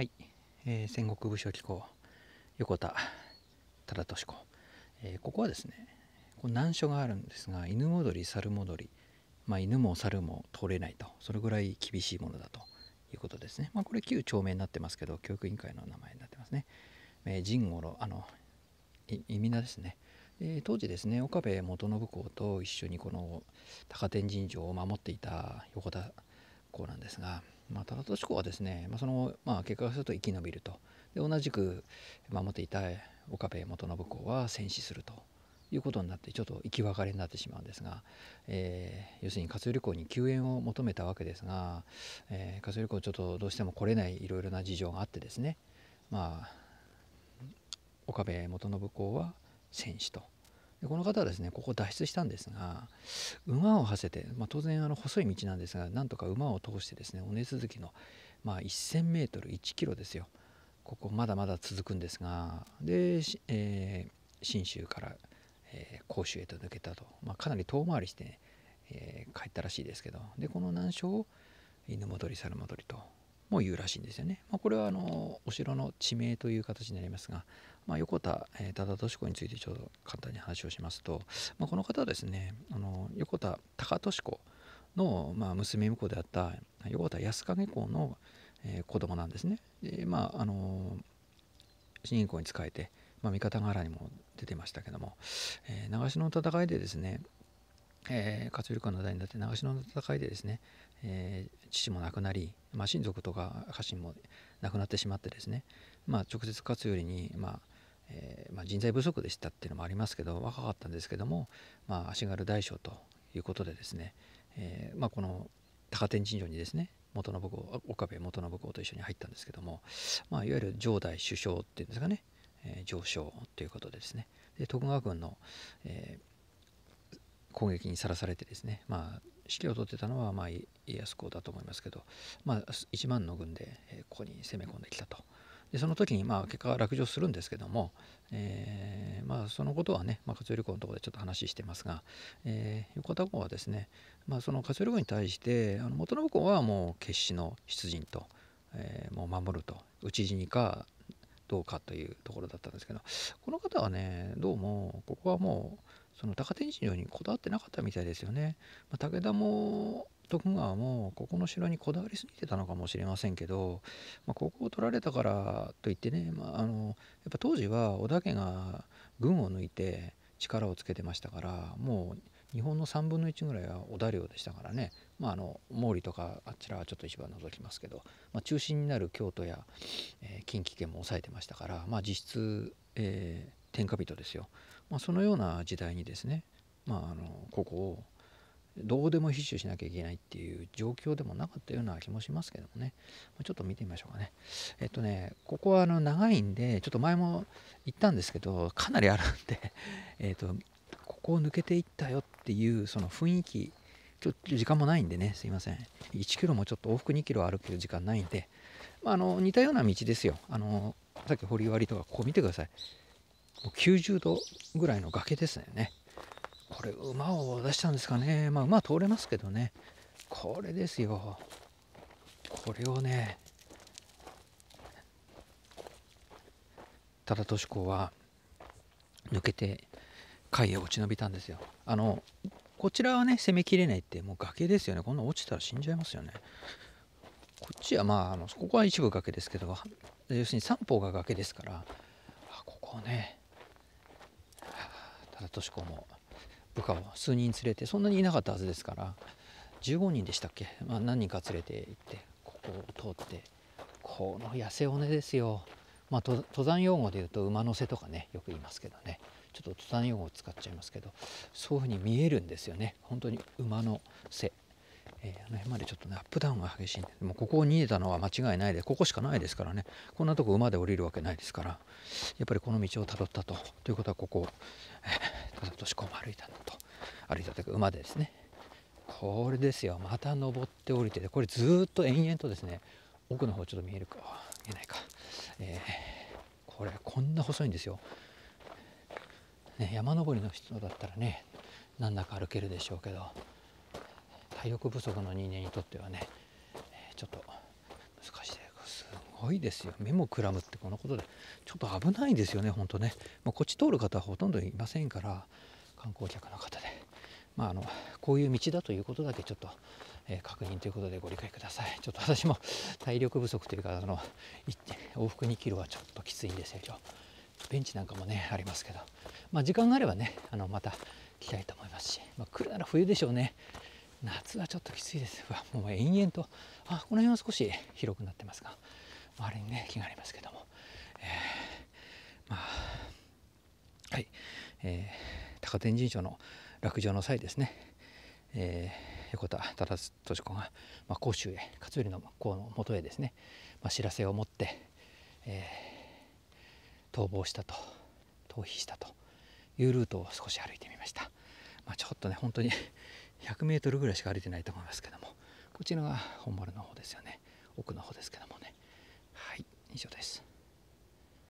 はい、えー、戦国武将機構横田忠敏子、えー、ここはですねこ難所があるんですが犬戻り猿戻り、まあ、犬も猿も通れないとそれぐらい厳しいものだということですね、まあ、これ旧町名になってますけど教育委員会の名前になってますね、え神五郎あの意味名ですねで当時ですね岡部元信公と一緒にこの高天神城を守っていた横田公なんですがまあ、忠敏はですね、まあ、その、まあ、結果がすると生き延びると。で同じく守っていた岡部元信公は戦死するということになってちょっと生き別れになってしまうんですが、えー、要するに勝頼公に救援を求めたわけですが、えー、勝頼公ちょっとどうしても来れないいろいろな事情があってですねまあ岡部元信公は戦死とこの方はですねここ脱出したんですが馬をはせて、まあ、当然あの細い道なんですがなんとか馬を通してですね尾根続きの、まあ、1,000m1 キロですよここまだまだ続くんですがで、えー、信州から、えー、甲州へと抜けたと、まあ、かなり遠回りして、ね、えー、帰ったらしいですけどでこの難所を犬戻り猿戻りとも言うらしいんですよね。まあ、これはあのお城の地名という形になりますがまあ、横田、忠敏子についてちょっと簡単に話をしますと、まあ、この方はですねあの横田隆敏子の、まあ、娘婿であった横田安景公の、えー、子供なんですね。でまああの主人公に仕えて、まあ、三方ヶ原にも出てましたけども、えー、長篠の戦いでですねえー、頼力の代になって長篠の戦いでですね、えー、父も亡くなり、まあ、親族とか家臣も亡くなってしまってですね、まあ、直接勝頼に、まあえー、まあ、人材不足でしたっていうのもありますけど若かったんですけども、まあ、足軽大将ということでですね、えまあ、この高天神城にですね元信公岡部元信公と一緒に入ったんですけども、まあ、いわゆる城代首相っていうんですかね、えー、上将ということでですねで徳川軍の、えー攻撃にさらされてですね、まあ、指揮を取ってたのはまあ家康公だと思いますけど、まあ、1万の軍でここに攻め込んできたと。でその時にまあ結果は落城するんですけども、えー、まあそのことはね、まあ、活力のところでちょっと話してますが、えー、横田公はですね、まあ、その活力に対してあの元信公はもう決死の出陣と、えー、もう守ると討ち死にかどうかというところだったんですけどこの方はねどうもここはもうその高天神城にこだわってなかったみたいですよね。まあ、武田も徳川もここの城にこだわりすぎてたのかもしれませんけど、まあ、ここを取られたからといってね、まあ、あのやっぱ当時は織田家が軍を抜いて力をつけてましたからもう日本の3分の1ぐらいは織田領でしたからね、まあ、あの毛利とかあちらはちょっと一番除きますけど、まあ、中心になる京都や、えー、近畿圏も抑えてましたから、まあ、実質、えー天下人ですよ、まあ、そのような時代にですね、まあ、あのここをどうでも必死しなきゃいけないっていう状況でもなかったような気もしますけどもね、まちょっと見てみましょうかねえっとねここはあの長いんでちょっと前も言ったんですけどかなりあるんで、えっと、ここを抜けていったよっていうその雰囲気ちょっと時間もないんでねすいません1キロもちょっと往復2キロ歩ける時間ないんで、まああ、の似たような道ですよあのさっき堀割とかここ見てください90度ぐらいの崖ですよねこれ馬を出したんですかねまあ馬通れますけどねこれですよこれをね多田敏子は抜けて貝へ落ち延びたんですよあのこちらはね攻めきれないってもう崖ですよねこんな落ちたら死んじゃいますよねこっちはまああのここは一部崖ですけど要するに三方が崖ですからここね敏子も部下を数人連れてそんなにいなかったはずですから15人でしたっけ、まあ、何人か連れて行ってここを通ってこの痩せ尾根ですよ、まあ、登山用語で言うと馬の背とかねよく言いますけどねちょっと登山用語を使っちゃいますけどそういうふうに見えるんですよね本当に馬の背えー、あの辺までちょっとねアップダウンが激しいんでもうここを逃げたのは間違いないでここしかないですからねこんなとこ馬で降りるわけないですからやっぱりこの道をたどったとということはここを、えー、ただ年しこも歩いたんだと歩いたというか馬でですねこれですよまた登って降りてこれずっと延々とですね奥の方ちょっと見えるか見えないか、えー、これこんな細いんですよ、ね、山登りの人だったらねなんだか歩けるでしょうけど体力不足の人間にとってはね、えちょっと難しいですごいですよ目もくらむってこのことでちょっと危ないですよねほんとね、まあ、こっち通る方はほとんどいませんから観光客の方で、まあ、あのこういう道だということだけちょっと、えー、確認ということでご理解くださいちょっと私も体力不足というかあの往復2キロはちょっときついんですよ今日ベンチなんかもねありますけど、まあ、時間があればねあのまた来たいと思いますし、まあ、来るなら冬でしょうね夏はちょっときついですわもう延々とあこの辺は少し広くなってますが周りにね木がありますけども、えー、まあはい、えー、高天神社の落城の際ですね、えー、横田忠敏子が、まあ、甲州へ勝頼の甲のもとへですね、まあ、知らせを持って、えー、逃亡したと逃避したというルートを少し歩いてみました、まあ、ちょっとね本当に 100m ぐらいしか歩いてないと思いますけどもこちらが本丸の方ですよね奥の方ですけどもねはい以上です